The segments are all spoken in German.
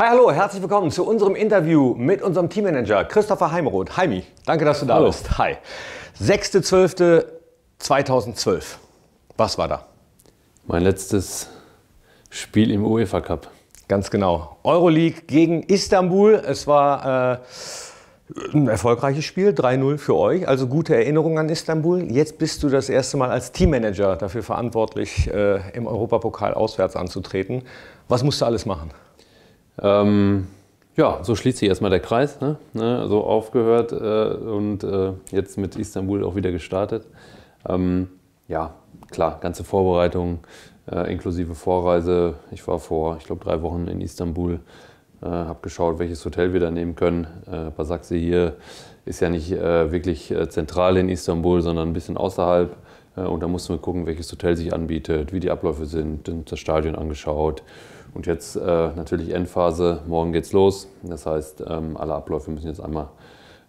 Hi, hallo, herzlich willkommen zu unserem Interview mit unserem Teammanager Christopher Heimroth. Heimi, danke, dass du da hallo. bist. Hi. 6.12.2012. Was war da? Mein letztes Spiel im UEFA Cup. Ganz genau. Euroleague gegen Istanbul. Es war äh, ein erfolgreiches Spiel, 3-0 für euch. Also gute Erinnerung an Istanbul. Jetzt bist du das erste Mal als Teammanager dafür verantwortlich, äh, im Europapokal auswärts anzutreten. Was musst du alles machen? Ähm, ja, so schließt sich erstmal der Kreis. Ne? Ne? So aufgehört äh, und äh, jetzt mit Istanbul auch wieder gestartet. Ähm, ja, klar, ganze Vorbereitung äh, inklusive Vorreise. Ich war vor, ich glaube, drei Wochen in Istanbul, äh, habe geschaut, welches Hotel wir da nehmen können. Äh, Basaksi hier ist ja nicht äh, wirklich äh, zentral in Istanbul, sondern ein bisschen außerhalb. und da mussten wir gucken, welches Hotel sich anbietet, wie die Abläufe sind, das Stadion angeschaut. Und jetzt äh, natürlich Endphase, morgen geht's los. Das heißt, ähm, alle Abläufe müssen jetzt einmal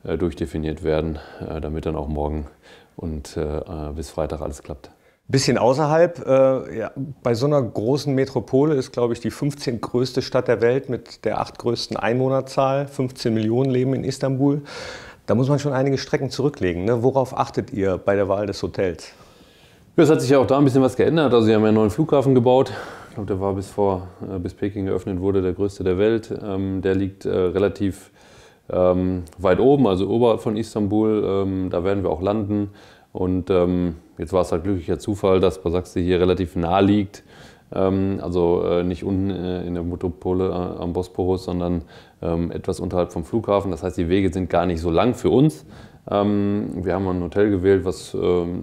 äh, durchdefiniert werden, äh, damit dann auch morgen und äh, äh, bis Freitag alles klappt. Bisschen außerhalb, äh, ja, bei so einer großen Metropole ist, glaube ich, die 15 größte Stadt der Welt mit der acht größten Einwohnerzahl. 15 Millionen leben in Istanbul. Da muss man schon einige Strecken zurücklegen. Ne? Worauf achtet ihr bei der Wahl des Hotels? Es hat sich ja auch da ein bisschen was geändert. Also, sie haben ja einen neuen Flughafen gebaut glaube, der war bis vor, äh, bis Peking geöffnet wurde, der größte der Welt. Ähm, der liegt äh, relativ ähm, weit oben, also oberhalb von Istanbul. Ähm, da werden wir auch landen. Und ähm, jetzt war es halt glücklicher Zufall, dass Basaksehir hier relativ nah liegt. Ähm, also äh, nicht unten äh, in der Metropole äh, am Bosporus, sondern ähm, etwas unterhalb vom Flughafen. Das heißt, die Wege sind gar nicht so lang für uns. wir haben ein Hotel gewählt, was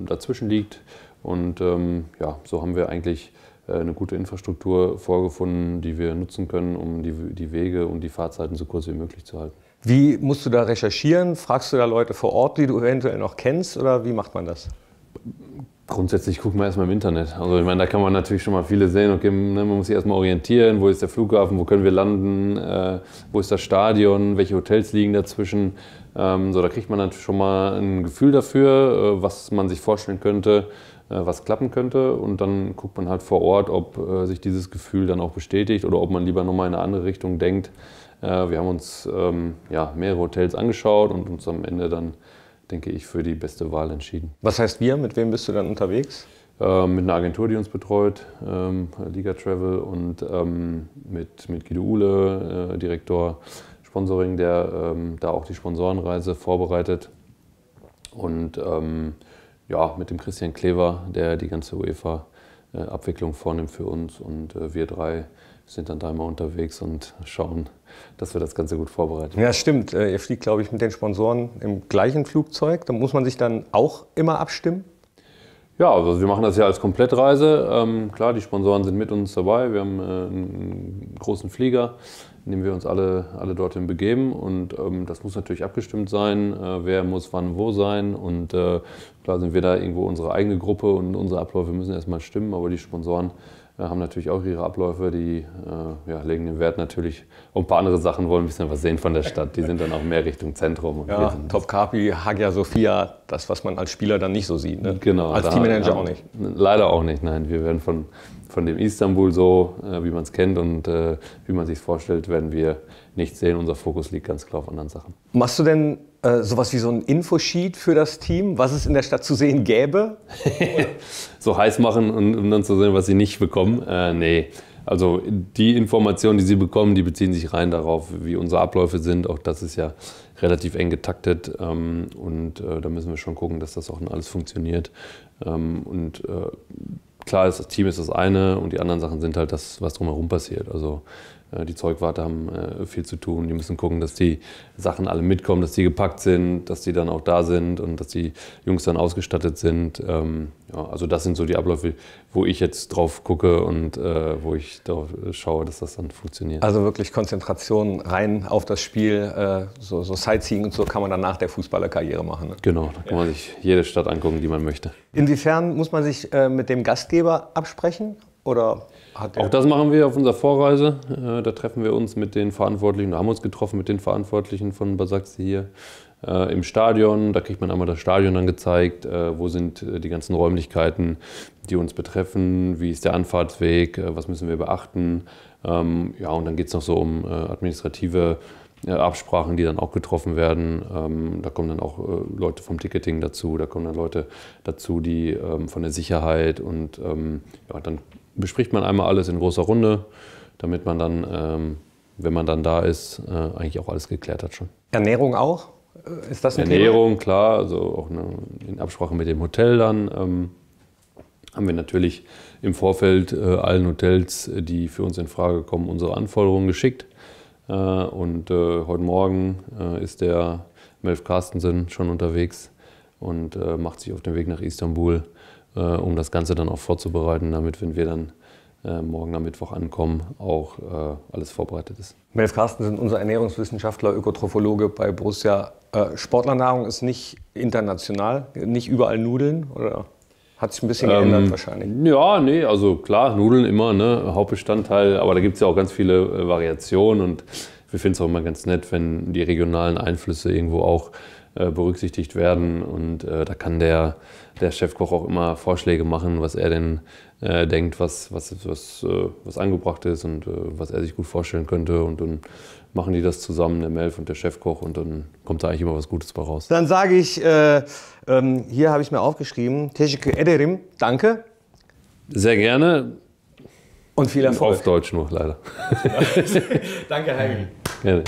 dazwischen liegt. Und ja, so haben wir eigentlich äh, eine gute Infrastruktur vorgefunden, die wir nutzen können, um die, die Wege und die Fahrzeiten so kurz wie möglich zu halten. Wie musst du da recherchieren? Fragst du da Leute vor Ort, die du eventuell noch kennst, oder wie macht man das? Grundsätzlich gucken wir erstmal im Internet. Also ich meine, da kann man natürlich schon mal viele sehen. Okay, ne, man muss sich erstmal orientieren, wo ist der Flughafen, wo können wir landen, äh, wo ist das Stadion, welche Hotels liegen dazwischen. Ähm, so, da kriegt man natürlich schon mal ein Gefühl dafür, äh, was man sich vorstellen könnte, äh, was klappen könnte. Und dann guckt man halt vor Ort, ob äh, sich dieses Gefühl dann auch bestätigt oder ob man lieber nochmal in eine andere Richtung denkt. Äh, wir haben uns ähm, ja, mehrere Hotels angeschaut und uns am Ende dann denke ich, für die beste Wahl entschieden. Was heißt wir? Mit wem bist du dann unterwegs? Ähm, mit einer Agentur, die uns betreut, ähm, Liga Travel und ähm, mit, mit Guido Uhle, äh, Direktor Sponsoring, der ähm, da auch die Sponsorenreise vorbereitet. Und ähm, ja, mit dem Christian Klever, der die ganze UEFA-Abwicklung äh, vornimmt für uns und äh, wir drei sind dann da immer unterwegs und schauen, dass wir das Ganze gut vorbereiten. Ja, stimmt. Ihr äh, fliegt, glaube ich, mit den Sponsoren im gleichen Flugzeug. Da muss man sich dann auch immer abstimmen. Ja, also wir machen das ja als Komplettreise. Ähm, klar, die Sponsoren sind mit uns dabei. Wir haben äh, einen großen Flieger, in dem wir uns alle, alle dorthin begeben. Und ähm, das muss natürlich abgestimmt sein. Äh, wer muss wann wo sein? Und äh, klar sind wir da irgendwo unsere eigene Gruppe und unsere Abläufe müssen erstmal stimmen. Aber die Sponsoren äh, haben natürlich auch ihre Abläufe, die äh, ja, legen den Wert natürlich und ein paar andere Sachen, wollen ein bisschen was sehen von der Stadt. Die sind dann auch mehr Richtung Zentrum. Und ja, Topkapi, Hagia Sophia, das, was man als Spieler dann nicht so sieht. Ne? Genau. Als Teammanager auch nicht. Leider auch nicht, nein. Wir werden von, von dem Istanbul so, äh, wie man es kennt und äh, wie man sich vorstellt, werden wir nicht sehen. Unser Fokus liegt ganz klar auf anderen Sachen. Machst du denn äh, sowas wie so ein Infosheet für das Team, was es in der Stadt zu sehen gäbe? so heiß machen, und, um dann zu sehen, was sie nicht bekommen? Äh, nee. Also die Informationen, die sie bekommen, die beziehen sich rein darauf, wie unsere Abläufe sind. Auch das ist ja relativ eng getaktet ähm, und äh, da müssen wir schon gucken, dass das auch alles funktioniert. Ähm, und äh, klar, das Team ist das eine und die anderen Sachen sind halt das, was drumherum passiert. Also äh, die Zeugwarte haben äh, viel zu tun. Die müssen gucken, dass die Sachen alle mitkommen, dass die gepackt sind, dass die dann auch da sind und dass die Jungs dann ausgestattet sind. Ähm, also das sind so die Abläufe, wo ich jetzt drauf gucke und äh, wo ich darauf schaue, dass das dann funktioniert. Also wirklich Konzentration rein auf das Spiel, so, so Sightseeing und so kann man dann nach der Fußballerkarriere machen. Ne? Genau, da kann man sich jede Stadt angucken, die man möchte. Inwiefern muss man sich mit dem Gastgeber absprechen? Oder auch das machen wir auf unserer Vorreise. Äh, da treffen wir uns mit den Verantwortlichen, da haben wir uns getroffen mit den Verantwortlichen von Basaxi hier äh, im Stadion. Da kriegt man einmal das Stadion dann gezeigt, äh, wo sind die ganzen Räumlichkeiten, die uns betreffen, wie ist der Anfahrtsweg, was müssen wir beachten. Ähm, ja, und dann geht es noch so um administrative Absprachen, die dann auch getroffen werden. Ähm, da kommen dann auch Leute vom Ticketing dazu, da kommen dann Leute dazu, die ähm, von der Sicherheit und ja, dann bespricht man einmal alles in großer Runde, damit man dann, ähm, wenn man dann da ist, äh, eigentlich auch alles geklärt hat schon. Ernährung auch? Ist das ein Ernährung, Thema? klar, also auch eine, in Absprache mit dem Hotel dann. Ähm, haben wir natürlich im Vorfeld äh, allen Hotels, äh, die für uns in Frage kommen, unsere Anforderungen geschickt. Äh, und äh, heute Morgen äh, ist der Melf Carstensen schon unterwegs und macht sich auf den Weg nach Istanbul äh, um das Ganze dann auch vorzubereiten, damit, wenn wir dann äh, morgen am Mittwoch ankommen, auch äh, alles vorbereitet ist. Mels sind unser Ernährungswissenschaftler, Ökotrophologe bei Borussia. Äh, Sportlernahrung ist nicht international, nicht überall Nudeln oder? Hat sich ein bisschen ähm, geändert ähm, wahrscheinlich. Ja, nee, also klar, Nudeln immer, ne, Hauptbestandteil, aber da gibt es ja auch ganz viele äh, Variationen und wir finden es auch immer ganz nett, wenn die regionalen Einflüsse irgendwo auch äh, berücksichtigt werden. Und äh, da kann der, der Chefkoch auch immer Vorschläge machen, was er denn äh, denkt, was, was, was, was angebracht ist und was er sich gut vorstellen könnte. Und dann machen die das zusammen, der Melf und der Chefkoch, und dann kommt da eigentlich immer was Gutes bei raus. Dann sage ich, äh, ähm, hier habe ich mir aufgeschrieben, Teşekkür ederim, danke. Sehr gerne. Und viel Erfolg. Auf Deutsch nur, leider. danke, Heidi. Gerne.